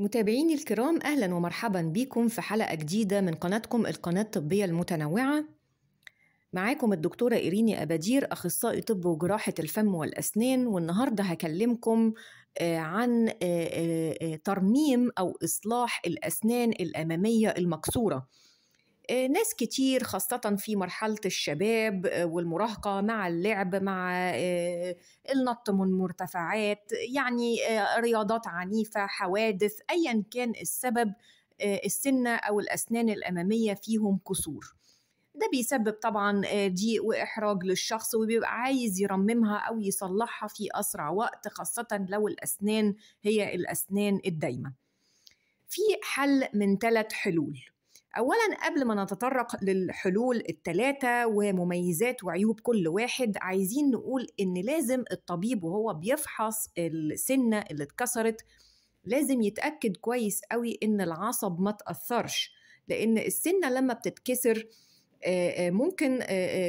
متابعيني الكرام اهلا ومرحبا بكم في حلقه جديده من قناتكم القناه الطبيه المتنوعه معاكم الدكتوره ايريني ابادير اخصائي طب وجراحه الفم والاسنان والنهارده هكلمكم آه، عن آه، آه، ترميم او اصلاح الاسنان الاماميه المكسوره آه، ناس كتير خاصة في مرحلة الشباب آه، والمراهقة مع اللعب مع آه، النط من مرتفعات يعني رياضات عنيفة حوادث أيا كان السبب السنة أو الأسنان الأمامية فيهم كسور ده بيسبب طبعا ضيق واحراج للشخص وبيبقى عايز يرممها او يصلحها في اسرع وقت خاصه لو الاسنان هي الاسنان الدايمه في حل من ثلاث حلول اولا قبل ما نتطرق للحلول الثلاثه ومميزات وعيوب كل واحد عايزين نقول ان لازم الطبيب وهو بيفحص السنه اللي اتكسرت لازم يتاكد كويس قوي ان العصب ما تاثرش لان السنه لما بتتكسر ممكن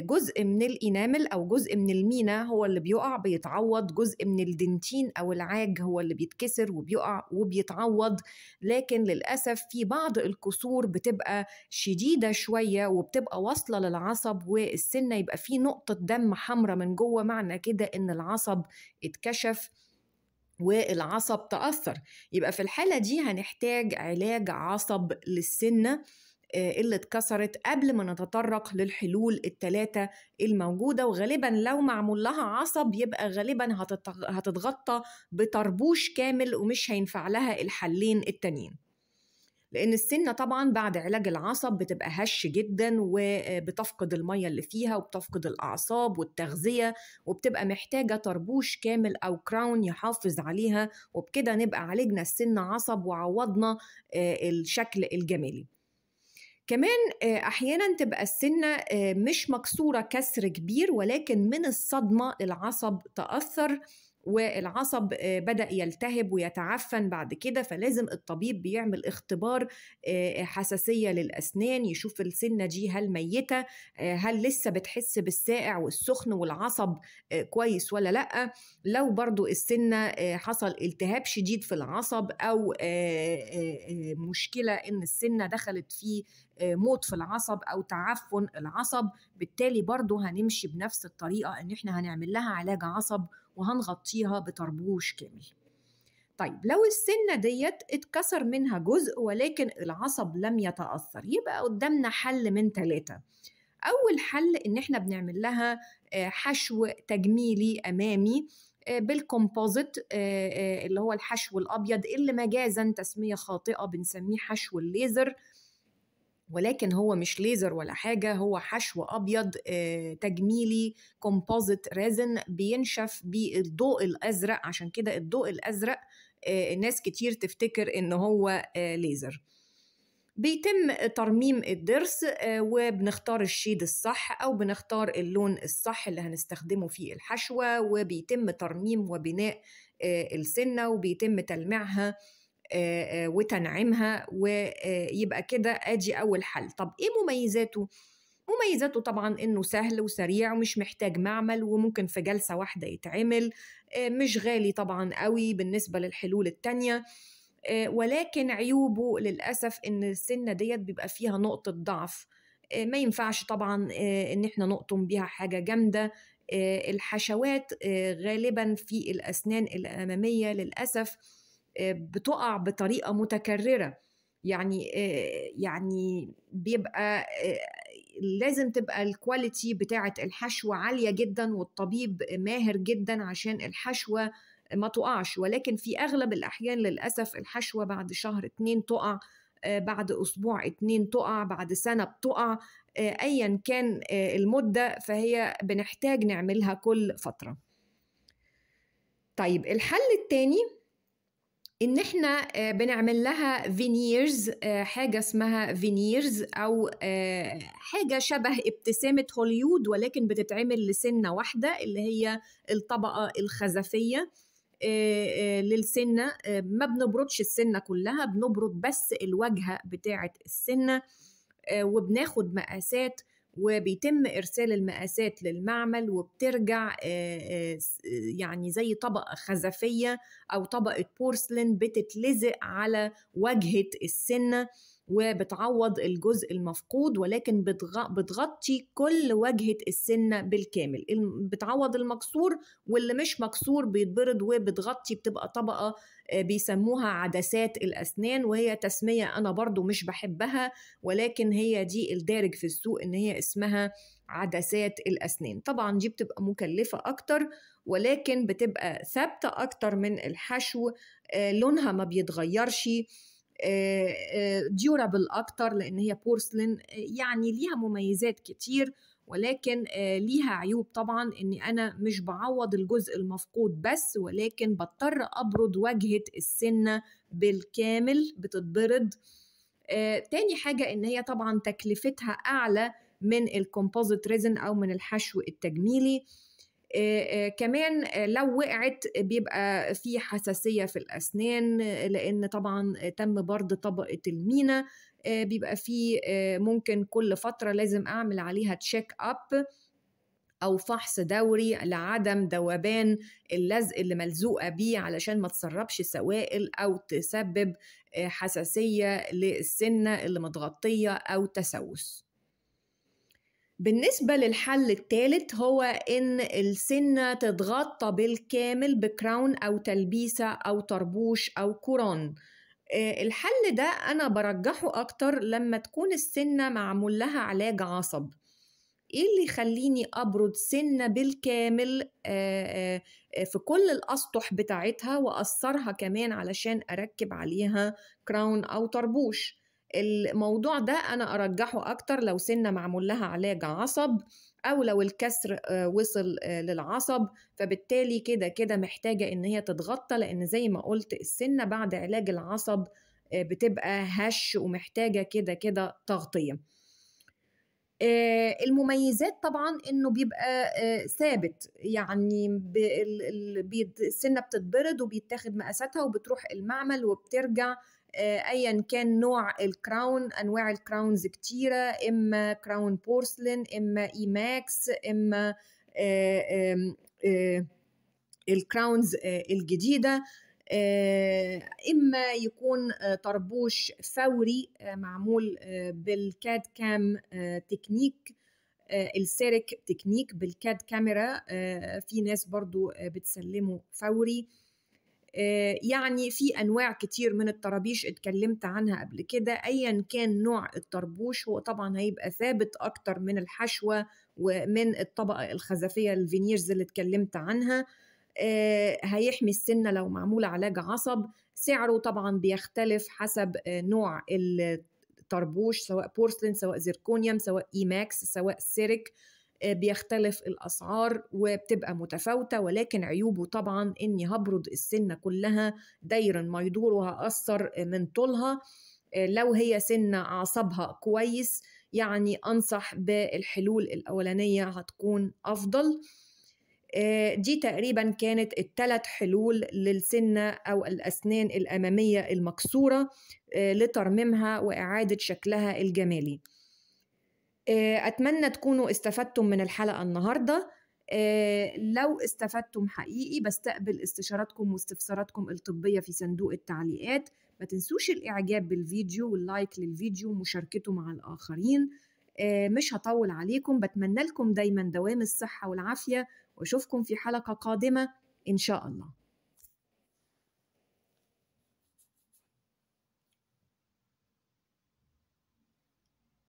جزء من الانامل او جزء من المينا هو اللي بيقع بيتعوض جزء من الدنتين او العاج هو اللي بيتكسر وبيقع وبيتعوض لكن للاسف في بعض الكسور بتبقى شديده شويه وبتبقى واصله للعصب والسنه يبقى في نقطه دم حمراء من جوه معنى كده ان العصب اتكشف والعصب تاثر يبقى في الحاله دي هنحتاج علاج عصب للسنه آه، اللي اتكسرت قبل ما نتطرق للحلول الثلاثة الموجودة وغالبا لو معمول لها عصب يبقى غالبا هتتغطى بطربوش كامل ومش هينفع لها الحلين التانيين لان السنه طبعا بعد علاج العصب بتبقى هش جدا وبتفقد آه، الميه اللي فيها وبتفقد الاعصاب والتغذيه وبتبقى محتاجه طربوش كامل او كراون يحافظ عليها وبكده نبقى عالجنا السنة عصب وعوضنا آه، الشكل الجمالي كمان آه، احيانا تبقى السنه آه، مش مكسوره كسر كبير ولكن من الصدمه العصب تاثر والعصب آه، بدا يلتهب ويتعفن بعد كده فلازم الطبيب بيعمل اختبار آه، حساسيه للاسنان يشوف السنه دي هل ميته آه، هل لسه بتحس بالساقع والسخن والعصب كويس ولا لا لو برضو السنه حصل التهاب شديد في العصب او مشكله ان السنه دخلت في موت في العصب او تعفن العصب بالتالي برضو هنمشي بنفس الطريقه ان احنا هنعمل لها علاج عصب وهنغطيها بطربوش كامل طيب لو السنة ديت اتكسر منها جزء ولكن العصب لم يتأثر يبقى قدامنا حل من ثلاثة أول حل إن إحنا بنعمل لها آه، حشو تجميلي أمامي آه، بالكومبوزيت آه، اللي هو الحشو الأبيض اللي مجازا تسمية خاطئة بنسميه حشو الليزر ولكن هو مش ليزر ولا حاجة هو حشو أبيض آه، تجميلي كومبوزيت ريزن بينشف بالضوء الأزرق عشان كده الضوء الأزرق آه، ناس كتير تفتكر إن هو ليزر آه، بيتم ترميم الضرس وبنختار الشيد الصح أو بنختار اللون الصح اللي هنستخدمه في الحشوة وبيتم ترميم وبناء السنة وبيتم تلميعها وتنعمها ويبقى كده ادي اول حل طب ايه مميزاته مميزاته طبعا انه سهل وسريع ومش محتاج معمل وممكن في جلسه واحده يتعمل مش غالي طبعا قوي بالنسبه للحلول التانيه ولكن عيوبه للاسف ان السنه ديت بيبقى فيها نقطه ضعف ما ينفعش طبعا ان احنا نقطم بيها حاجه جامده الحشوات غالبا في الاسنان الاماميه للاسف بتقع بطريقه متكرره يعني آه، يعني بيبقى آه، لازم تبقى الكواليتي بتاعه الحشوه عاليه جدا والطبيب ماهر جدا عشان الحشوه ما تقعش ولكن في اغلب الاحيان للاسف الحشوه بعد شهر اتنين تقع آه، بعد اسبوع اتنين تقع بعد سنه بتقع ايا كان المده فهي بنحتاج نعملها كل فتره طيب الحل الثاني ان احنا آه، بنعمل لها فينيرز آه، حاجه اسمها فينيرز او آه، حاجه شبه ابتسامه هوليود ولكن بتتعمل لسنه واحده اللي هي الطبقه الخزفيه للسنه ما بنبردش السنه كلها بنبرد بس الواجهه بتاعه السنه وبناخد مقاسات وبيتم ارسال المقاسات للمعمل وبترجع يعني زي طبقه خزفيه او طبقه بورسلين بتتلزق على واجهه السنه وبتعوض الجزء المفقود ولكن بتغطي كل وجهة السنة بالكامل بتعوض المكسور واللي مش مكسور بيتبرد وبتغطي بتبقى طبقة آه، بيسموها عدسات الأسنان وهي تسمية أنا برضو مش بحبها ولكن هي دي الدارج في السوق إن هي اسمها عدسات الأسنان طبعا دي بتبقى مكلفة أكتر ولكن بتبقى ثابتة أكتر من الحشو آه، لونها ما بيتغيرش ديورابل آه، آه، اكتر لان هي بورسلين آه، يعني ليها مميزات كتير ولكن ليها عيوب طبعا اني انا مش بعوض الجزء المفقود بس ولكن بضطر ابرد واجهه السنه بالكامل بتتبرد تاني حاجه ان هي طبعا تكلفتها اعلى من الكومبوزيت ريزن او من الحشو التجميلي آه، آه، كمان آه، لو وقعت بيبقى في حساسية في الأسنان لأن طبعا تم برد طبقة المينا بيبقى في ممكن كل فترة لازم أعمل عليها تشيك أب او فحص دوري لعدم ذوبان اللزق اللي ملزوقه بيه علشان ما تسربش سوائل او تسبب حساسيه للسنه اللي متغطيه او تسوس بالنسبة للحل الثالث هو إن السنة تتغطى بالكامل بكراون أو تلبيسة أو طربوش أو كوران آه، الحل ده أنا برجحه أكتر لما تكون السنة معمول لها علاج عصب إيه اللي يخليني أبرد سنة بالكامل آه، آه، في كل الأسطح بتاعتها وأثرها كمان علشان أركب عليها كراون أو طربوش؟ الموضوع ده أنا أرجحه أكتر لو سنة معمول لها علاج عصب أو لو الكسر آه، وصل آه، للعصب فبالتالي كده كده محتاجة إن هي تتغطى لأن زي ما قلت السنة بعد علاج العصب آه، بتبقى هش ومحتاجة كده كده تغطية المميزات طبعا انه بيبقى ثابت يعني السنه بتتبرد وبيتاخد مقاساتها وبتروح المعمل وبترجع آه، ايا كان نوع الكراون انواع الكراونز كتيره اما كراون بورسلين اما اي ماكس اما آه، آه، الكراونز الجديده اما يكون طربوش فوري معمول بالكاد كام تكنيك السيرك تكنيك بالكاد كاميرا في ناس برضو بتسلمه فوري آه، يعني في انواع كتير من الطرابيش اتكلمت عنها قبل كده ايا كان نوع الطربوش هو طبعا هيبقى ثابت اكتر من الحشوه ومن الطبقه الخزفيه الفينيرز اللي اتكلمت عنها آه، هيحمي السنه لو معمول علاج عصب سعره طبعا بيختلف حسب آه، نوع الطربوش سواء بورسلين سواء زيركونيوم سواء ايماكس سواء سيرك آه، بيختلف الأسعار وبتبقى متفاوتة ولكن عيوبه طبعا إني هبرد السنة كلها دايرا ما يدور وهأثر من طولها آه، لو هي سنة أعصابها كويس يعني أنصح بالحلول الأولانية هتكون أفضل آه، دي تقريبا كانت الثلاث حلول للسنة أو الأسنان الأمامية المكسورة لترميمها وإعادة شكلها الجمالي آه، أتمنى تكونوا استفدتم من الحلقة النهاردة آه، لو استفدتم حقيقي بستقبل استشاراتكم واستفساراتكم الطبية في صندوق التعليقات ما تنسوش الإعجاب بالفيديو واللايك للفيديو ومشاركته مع الآخرين آه، مش هطول عليكم بتمنى لكم دايما دوام الصحة والعافية واشوفكم في حلقة قادمة إن شاء الله